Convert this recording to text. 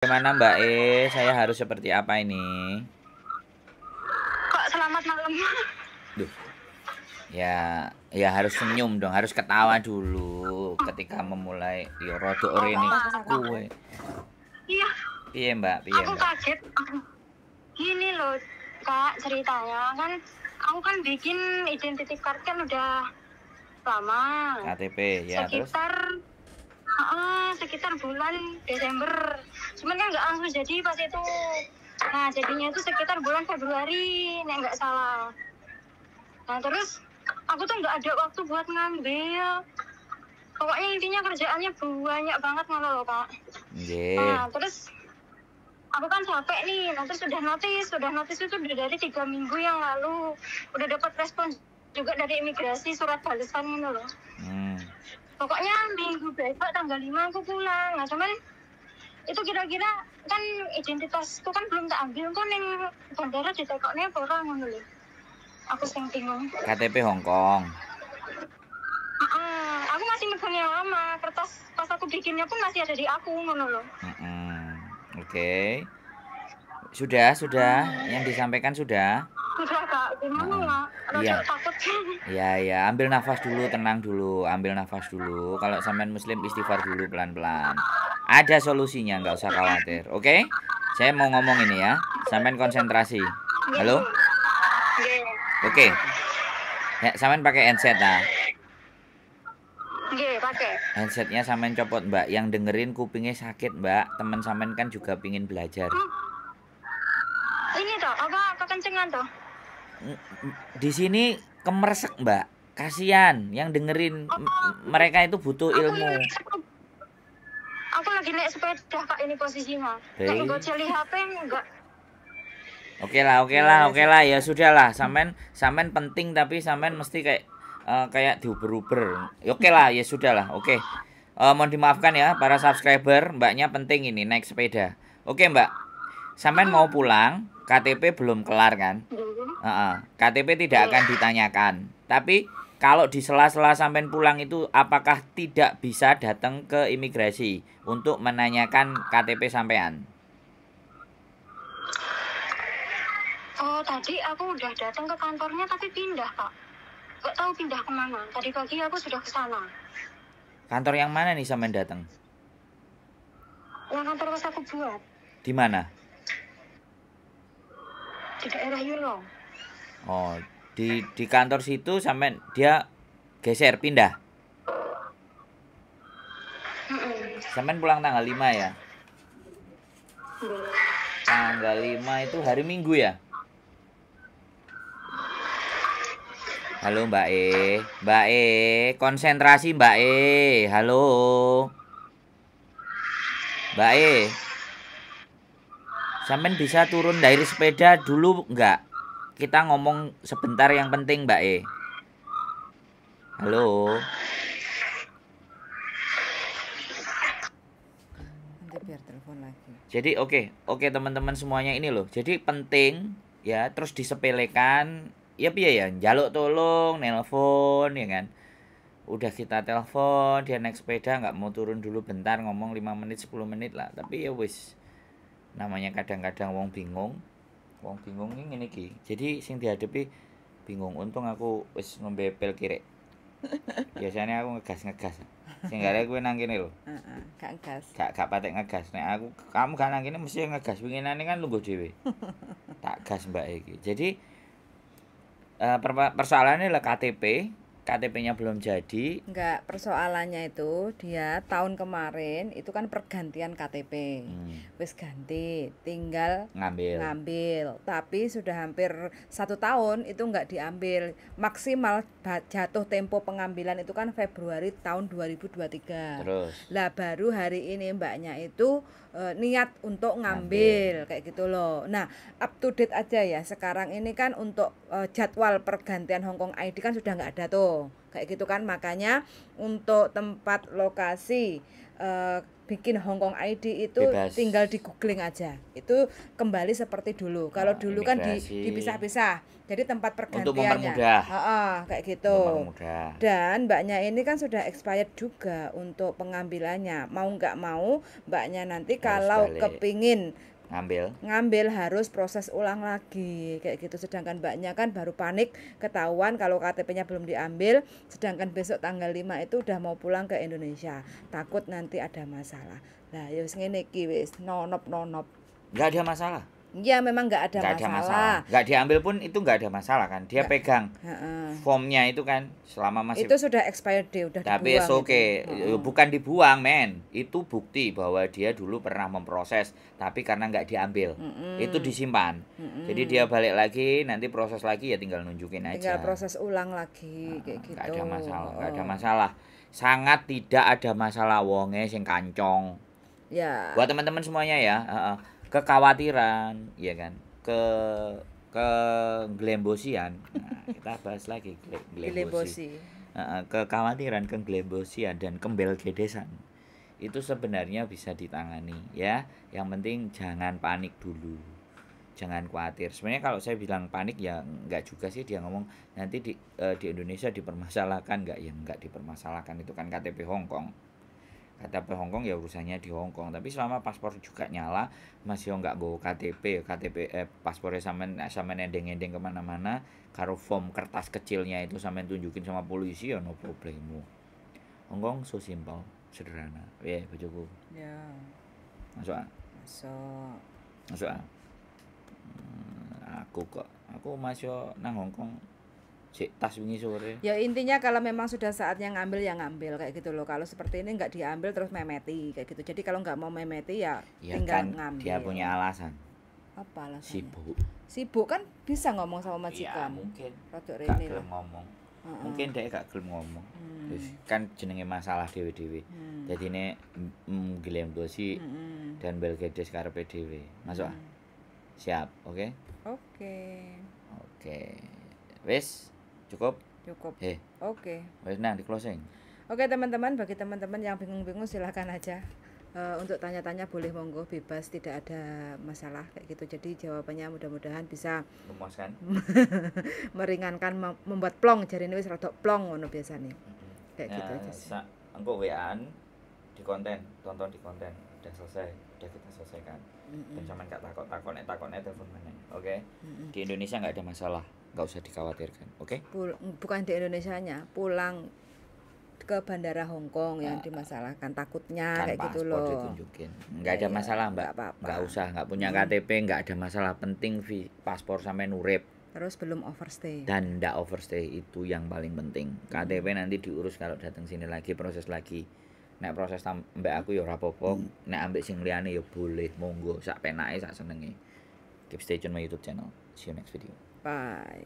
Bagaimana Mbak E, saya harus seperti apa ini? Kok selamat malam? Duh. Ya, ya harus senyum dong, harus ketawa dulu ketika memulai yo rodo ore oh, ini kue. Iya. Piye Mbak? Piye? Aku kaget. Gini loh, Kak, ceritanya kan aku kan bikin identitas card kan udah lama. KTP ya Sekitar terus ah sekitar bulan Desember cuman kan nggak langsung jadi pas itu nah jadinya itu sekitar bulan Februari nek nggak salah nah terus aku tuh nggak ada waktu buat ngambil pokoknya intinya kerjaannya banyak banget ngono loh pak yeah. nah terus aku kan capek nih nanti sudah notis sudah notis itu udah dari tiga minggu yang lalu udah dapat respon juga dari imigrasi surat balasan ini loh hmm pokoknya minggu besok tanggal 5 aku pulang nah cuman itu kira-kira kan identitasku kan belum tak ambil kan yang bandara di tekoknya pora ngono lho aku sing bingung KTP Hongkong uh, ah, aku masih megang yang lama kertas pas aku bikinnya pun masih ada di aku ngono lho uh -uh. oke okay. sudah sudah yang disampaikan sudah gimana hmm. iya iya iya ambil nafas dulu tenang dulu ambil nafas dulu kalau sampean muslim istighfar dulu pelan-pelan ada solusinya nggak usah khawatir oke okay? saya mau ngomong ini ya sampean konsentrasi iya. halo iya. oke okay. ya, sampean pakai headset nah iya, Handsetnya sampean copot mbak Yang dengerin kupingnya sakit mbak Temen sampean kan juga pingin belajar hmm. Ini toh apa kekencengan toh di sini kemersek mbak kasihan yang dengerin oh, mereka itu butuh aku ilmu aku lagi naik sepeda kak ini posisinya hey. nggak celi HP enggak Oke okay lah, oke okay lah, iya, oke okay lah ya sudah lah. Samen, samen penting tapi samen mesti kayak uh, kayak diuber-uber. Ya oke lah, ya sudah lah. Oke, uh, mohon dimaafkan ya para subscriber. Mbaknya penting ini naik sepeda. Oke mbak, samen mau pulang, KTP belum kelar kan? Uh, KTP tidak akan ditanyakan. Tapi kalau di sela-sela sampai pulang itu apakah tidak bisa datang ke imigrasi untuk menanyakan KTP sampean? Oh, tadi aku udah datang ke kantornya tapi pindah, Pak. Gak tahu pindah kemana. Tadi pagi aku sudah ke sana. Kantor yang mana nih sampean datang? Yang kantor pas aku buat. Di mana? Di daerah Yulong. Oh, di di kantor situ sampai dia geser pindah. Sampai pulang tanggal 5 ya? Tanggal 5 itu hari Minggu ya? Halo Mbak E, Mbak E, konsentrasi Mbak E, halo. Mbak E, sampean bisa turun dari sepeda dulu nggak? kita ngomong sebentar yang penting Mbak E. Halo. Jadi oke, okay, oke okay, teman-teman semuanya ini loh. Jadi penting ya terus disepelekan ya piye ya jaluk tolong nelpon ya kan udah kita telepon dia naik sepeda nggak mau turun dulu bentar ngomong 5 menit 10 menit lah tapi ya wis namanya kadang-kadang wong bingung wong bingung ini ngene iki jadi sing dihadapi bingung untung aku wis ngombe pil kirek biasanya aku ngegas ngegas sing gara gue nang kene lho heeh gak ngegas gak gak patek ngegas nek aku kamu gak nang kene mesti ngegas winginane kan lungguh dhewe tak gas mbak iki jadi uh, persoalannya lah KTP KTP-nya belum jadi. Enggak, persoalannya itu dia tahun kemarin itu kan pergantian KTP. Hmm. ganti, tinggal ngambil. Ngambil, tapi sudah hampir satu tahun itu enggak diambil. Maksimal jatuh tempo pengambilan itu kan Februari tahun 2023. Terus. Lah baru hari ini mbaknya itu uh, niat untuk ngambil Ambil. kayak gitu loh. Nah, up to date aja ya. Sekarang ini kan untuk uh, jadwal pergantian Hongkong ID kan sudah nggak ada tuh. Kayak gitu kan. Makanya untuk tempat lokasi uh, bikin Hongkong ID itu Bebas. tinggal di googling aja. Itu kembali seperti dulu. Kalau nah, dulu kan imigrasi. kan dipisah-pisah. Jadi tempat pergantiannya. Gitu. Untuk mempermudah. Ha -ha, kayak gitu. Dan mbaknya ini kan sudah expired juga untuk pengambilannya. Mau nggak mau mbaknya nanti Harus kalau balik. kepingin ngambil ngambil harus proses ulang lagi kayak gitu sedangkan mbaknya kan baru panik ketahuan kalau KTP-nya belum diambil sedangkan besok tanggal 5 itu udah mau pulang ke Indonesia takut nanti ada masalah nah ya wis ngene iki wis nonop nonop enggak ada masalah Ya memang nggak ada masalah. Ada masalah. Gak diambil pun itu nggak ada masalah kan. Dia gak. pegang uh -uh. formnya itu kan selama masih. Itu sudah expired deh udah. Tapi oke, okay. uh uh bukan dibuang men. Itu bukti bahwa dia dulu pernah memproses, tapi karena nggak diambil, uh itu disimpan. Jadi dia balik lagi, nanti proses lagi ya tinggal nunjukin aja. Tinggal proses ulang lagi kayak gitu. Gak ada masalah, nggak ada oh. masalah. Sangat tidak ada masalah wonge sing kancong. Ya. Buat teman-teman semuanya ya. Uh kekhawatiran ya kan ke ke glembosian nah, kita bahas lagi gle, glembosi uh, kekhawatiran glembosian dan kembel gedesan itu sebenarnya bisa ditangani ya yang penting jangan panik dulu jangan khawatir sebenarnya kalau saya bilang panik ya nggak juga sih dia ngomong nanti di uh, di Indonesia dipermasalahkan nggak ya nggak dipermasalahkan itu kan KTP Hongkong KTP Kong ya urusannya di Hong Kong. tapi selama paspor juga nyala masih nggak bawa KTP ya KTP eh, paspornya sama sama nendeng-nendeng kemana-mana karo form kertas kecilnya itu sama tunjukin sama polisi ya no Hong Kong so simple sederhana iya, ya yeah, bajuku ya yeah. masuk ah masuk masuk ah hmm, aku kok aku masuk nang Hong Kong si tas wingi sore. Ya intinya kalau memang sudah saatnya ngambil ya ngambil kayak gitu loh. Kalau seperti ini nggak diambil terus memeti kayak gitu. Jadi kalau nggak mau memeti ya, ya tinggal kan ngambil. Dia punya alasan. Apa alasan? Sibuk. Sibuk kan bisa ngomong sama majikan. Iya, ya, mungkin. Rodok rene lah. ngomong. Uh -uh. Mungkin dia gak gelem ngomong. Hmm. Terus kan jenenge masalah dewe-dewe. Hmm. Jadi ini mm, gelem dosi hmm. dan belgedes karepe dhewe. Masuk ah? hmm. Siap, oke? Okay? Oke. Okay. Oke. Okay. Wes. Cukup? Cukup. Eh. Oke. Okay. Nah, di closing. Oke, okay, teman-teman, bagi teman-teman yang bingung-bingung silahkan aja. Uh, untuk tanya-tanya boleh monggo bebas tidak ada masalah kayak gitu jadi jawabannya mudah-mudahan bisa memuaskan meringankan mem membuat plong jari ini serado plong ngono nih mm-hmm. kayak nah, gitu ya, aja sih engko wean di konten tonton di konten udah selesai udah kita selesaikan mm -hmm. dan cuman gak takut takut takut telepon mana oke okay? mm -hmm. di Indonesia nggak ada masalah nggak usah dikhawatirkan oke okay? bukan di Indonesia nya pulang ke bandara Hong Kong yang ah, dimasalahkan takutnya kan kayak gitu loh ditunjukin nggak ada iya, masalah mbak nggak, apa -apa. nggak usah nggak punya hmm. KTP nggak ada masalah penting paspor sampai nurep terus belum overstay dan tidak overstay itu yang paling penting hmm. KTP nanti diurus kalau datang sini lagi proses lagi nek proses mbak aku ya rapopo hmm. nek ambek sing liyane ya boleh monggo sak penake sak senenge keep stay tune my YouTube channel see you next video Bye.